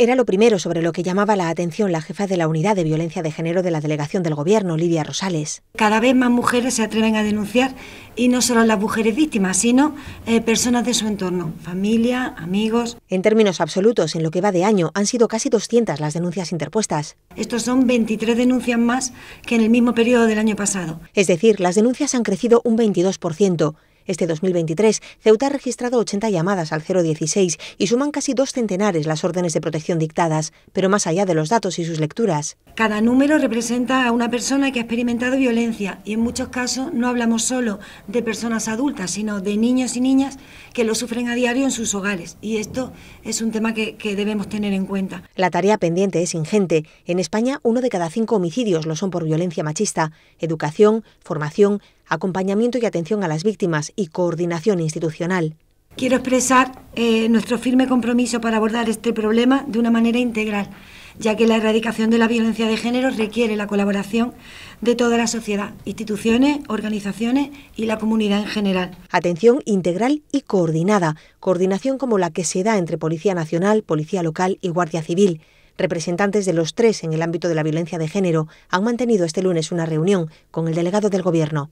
Era lo primero sobre lo que llamaba la atención la jefa de la Unidad de Violencia de Género de la Delegación del Gobierno, Lidia Rosales. Cada vez más mujeres se atreven a denunciar y no solo las mujeres víctimas, sino eh, personas de su entorno, familia, amigos. En términos absolutos, en lo que va de año, han sido casi 200 las denuncias interpuestas. Estos son 23 denuncias más que en el mismo periodo del año pasado. Es decir, las denuncias han crecido un 22% este 2023, Ceuta ha registrado 80 llamadas al 016 y suman casi dos centenares las órdenes de protección dictadas, pero más allá de los datos y sus lecturas. Cada número representa a una persona que ha experimentado violencia y en muchos casos no hablamos solo de personas adultas, sino de niños y niñas que lo sufren a diario en sus hogares. Y esto es un tema que, que debemos tener en cuenta. La tarea pendiente es ingente. En España, uno de cada cinco homicidios lo son por violencia machista. Educación, formación, acompañamiento y atención a las víctimas y coordinación institucional. Quiero expresar eh, nuestro firme compromiso para abordar este problema de una manera integral, ya que la erradicación de la violencia de género requiere la colaboración de toda la sociedad, instituciones, organizaciones y la comunidad en general. Atención integral y coordinada, coordinación como la que se da entre Policía Nacional, Policía Local y Guardia Civil. Representantes de los tres en el ámbito de la violencia de género han mantenido este lunes una reunión con el delegado del Gobierno.